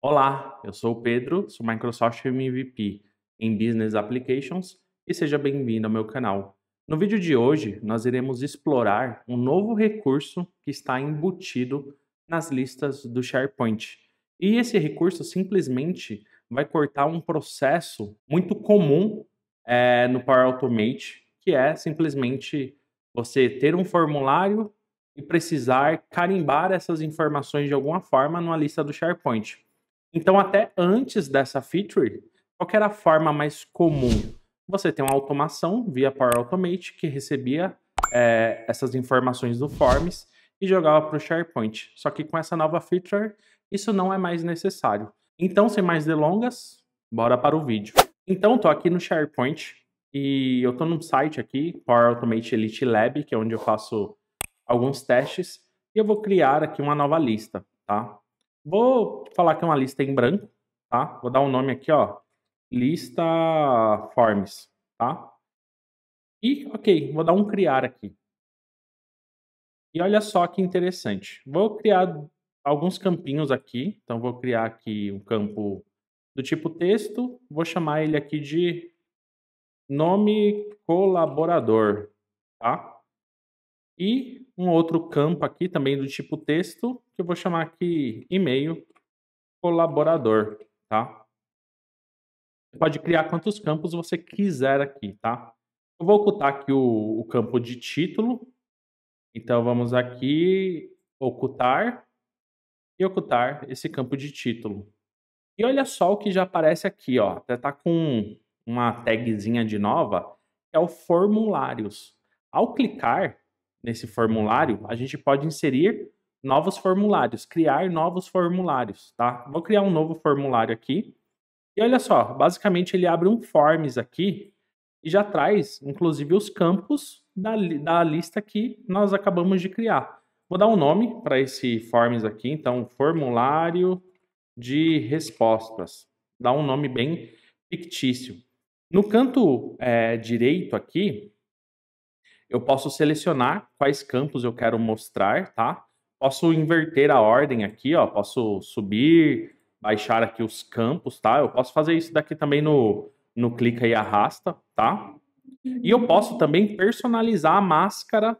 Olá, eu sou o Pedro, sou Microsoft MVP em Business Applications e seja bem-vindo ao meu canal. No vídeo de hoje, nós iremos explorar um novo recurso que está embutido nas listas do SharePoint. E esse recurso simplesmente vai cortar um processo muito comum é, no Power Automate, que é simplesmente você ter um formulário e precisar carimbar essas informações de alguma forma numa lista do SharePoint. Então, até antes dessa feature, qual era a forma mais comum? Você tem uma automação via Power Automate que recebia é, essas informações do Forms e jogava para o SharePoint. Só que com essa nova feature, isso não é mais necessário. Então, sem mais delongas, bora para o vídeo. Então, estou aqui no SharePoint e eu estou num site aqui, Power Automate Elite Lab, que é onde eu faço alguns testes. E eu vou criar aqui uma nova lista, tá? Vou falar que é uma lista em branco, tá? Vou dar um nome aqui, ó. Lista forms, tá? E, ok, vou dar um criar aqui. E olha só que interessante. Vou criar alguns campinhos aqui. Então, vou criar aqui um campo do tipo texto. Vou chamar ele aqui de nome colaborador, tá? E um outro campo aqui também do tipo texto, que eu vou chamar aqui e-mail colaborador, tá? Você pode criar quantos campos você quiser aqui, tá? Eu vou ocultar aqui o, o campo de título. Então vamos aqui ocultar e ocultar esse campo de título. E olha só o que já aparece aqui, ó. Até tá com uma tagzinha de nova, que é o formulários. Ao clicar, nesse formulário, a gente pode inserir novos formulários, criar novos formulários, tá? Vou criar um novo formulário aqui. E olha só, basicamente ele abre um forms aqui e já traz, inclusive, os campos da, da lista que nós acabamos de criar. Vou dar um nome para esse forms aqui, então, formulário de respostas. Dá um nome bem fictício. No canto é, direito aqui, eu posso selecionar quais campos eu quero mostrar, tá? Posso inverter a ordem aqui, ó. Posso subir, baixar aqui os campos, tá? Eu posso fazer isso daqui também no, no clica e arrasta, tá? E eu posso também personalizar a máscara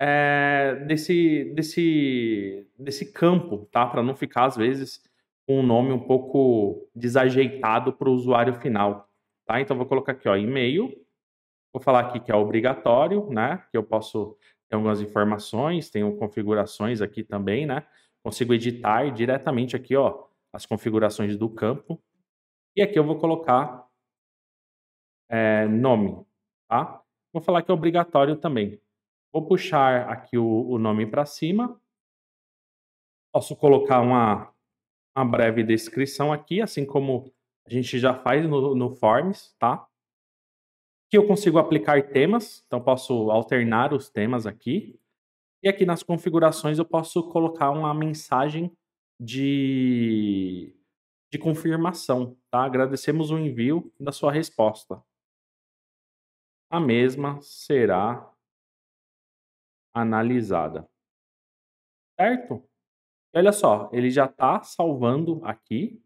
é, desse, desse, desse campo, tá? Para não ficar, às vezes, com um nome um pouco desajeitado para o usuário final, tá? Então, vou colocar aqui, ó, e-mail, Vou falar aqui que é obrigatório, né? Que eu posso ter algumas informações, tenho configurações aqui também, né? Consigo editar diretamente aqui, ó, as configurações do campo. E aqui eu vou colocar é, nome, tá? Vou falar que é obrigatório também. Vou puxar aqui o, o nome para cima. Posso colocar uma, uma breve descrição aqui, assim como a gente já faz no, no Forms, tá? que eu consigo aplicar temas, então posso alternar os temas aqui. E aqui nas configurações eu posso colocar uma mensagem de, de confirmação, tá? Agradecemos o envio da sua resposta. A mesma será analisada. Certo? E olha só, ele já está salvando aqui,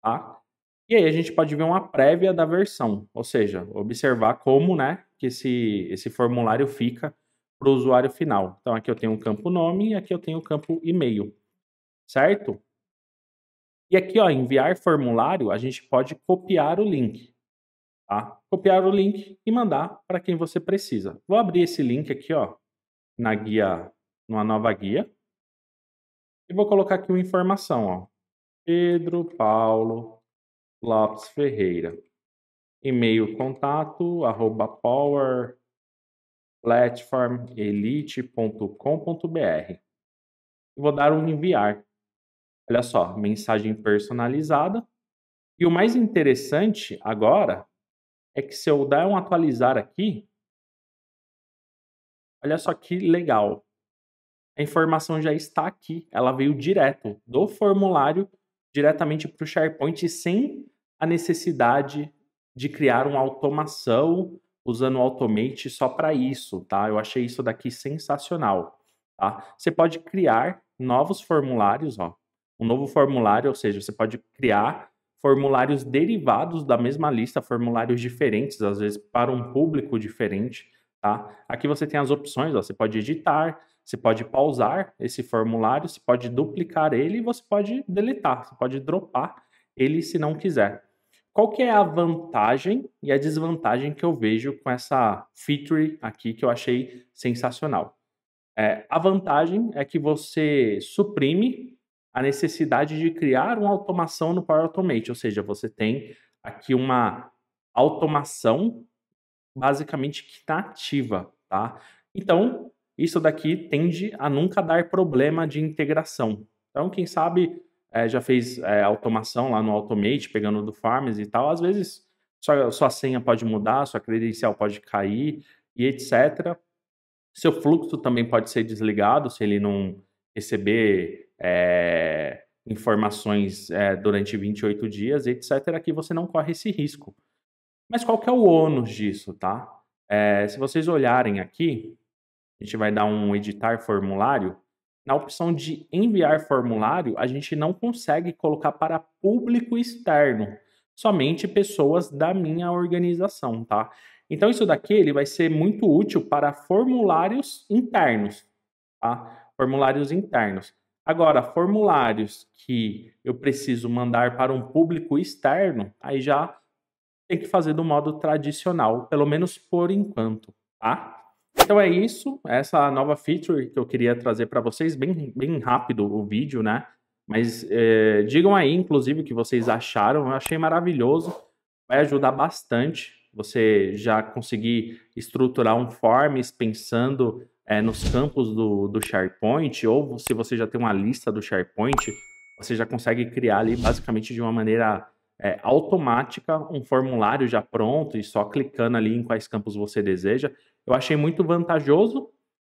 tá? E aí a gente pode ver uma prévia da versão, ou seja, observar como né, que esse, esse formulário fica para o usuário final. Então aqui eu tenho o campo nome e aqui eu tenho o campo e-mail, certo? E aqui, ó, enviar formulário, a gente pode copiar o link, tá? Copiar o link e mandar para quem você precisa. Vou abrir esse link aqui, ó, na guia, numa nova guia. E vou colocar aqui uma informação, ó. Pedro Paulo Lopes Ferreira. E-mail contato arroba powerplatformelite.com.br. Vou dar um enviar. Olha só, mensagem personalizada. E o mais interessante agora é que se eu dar um atualizar aqui, olha só que legal. A informação já está aqui, ela veio direto do formulário diretamente para o SharePoint sem a necessidade de criar uma automação usando o Automate só para isso, tá? Eu achei isso daqui sensacional, tá? Você pode criar novos formulários, ó. Um novo formulário, ou seja, você pode criar formulários derivados da mesma lista, formulários diferentes, às vezes para um público diferente, tá? Aqui você tem as opções, ó. Você pode editar, você pode pausar esse formulário, você pode duplicar ele e você pode deletar, você pode dropar ele se não quiser. Qual que é a vantagem e a desvantagem que eu vejo com essa feature aqui que eu achei sensacional? É, a vantagem é que você suprime a necessidade de criar uma automação no Power Automate, ou seja, você tem aqui uma automação basicamente que está ativa, tá? Então, isso daqui tende a nunca dar problema de integração. Então, quem sabe é, já fez é, automação lá no Automate, pegando do Farms e tal, às vezes sua, sua senha pode mudar, sua credencial pode cair e etc. Seu fluxo também pode ser desligado se ele não receber é, informações durante 28 dias, etc. Aqui você não corre esse risco. Mas qual que é o ônus disso, tá? se vocês olharem aqui, a gente vai dar um editar formulário, na opção de enviar formulário, a gente não consegue colocar para público externo, somente pessoas da minha organização, tá? Então isso daqui ele vai ser muito útil para formulários internos, tá? Formulários internos. Agora, formulários que eu preciso mandar para um público externo, aí já tem que fazer do modo tradicional, pelo menos por enquanto, tá? Então é isso, essa nova feature que eu queria trazer para vocês, bem, bem rápido o vídeo, né? Mas é, digam aí, inclusive, o que vocês acharam. Eu achei maravilhoso. Vai ajudar bastante você já conseguir estruturar um forms pensando é, nos campos do, do SharePoint, ou se você já tem uma lista do SharePoint, você já consegue criar ali basicamente de uma maneira é, automática um formulário já pronto e só clicando ali em quais campos você deseja. Eu achei muito vantajoso,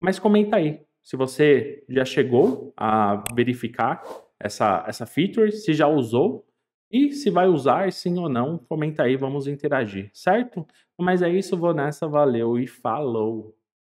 mas comenta aí se você já chegou a verificar essa, essa feature, se já usou e se vai usar, sim ou não, comenta aí, vamos interagir, certo? Mas é isso, vou nessa, valeu e falou!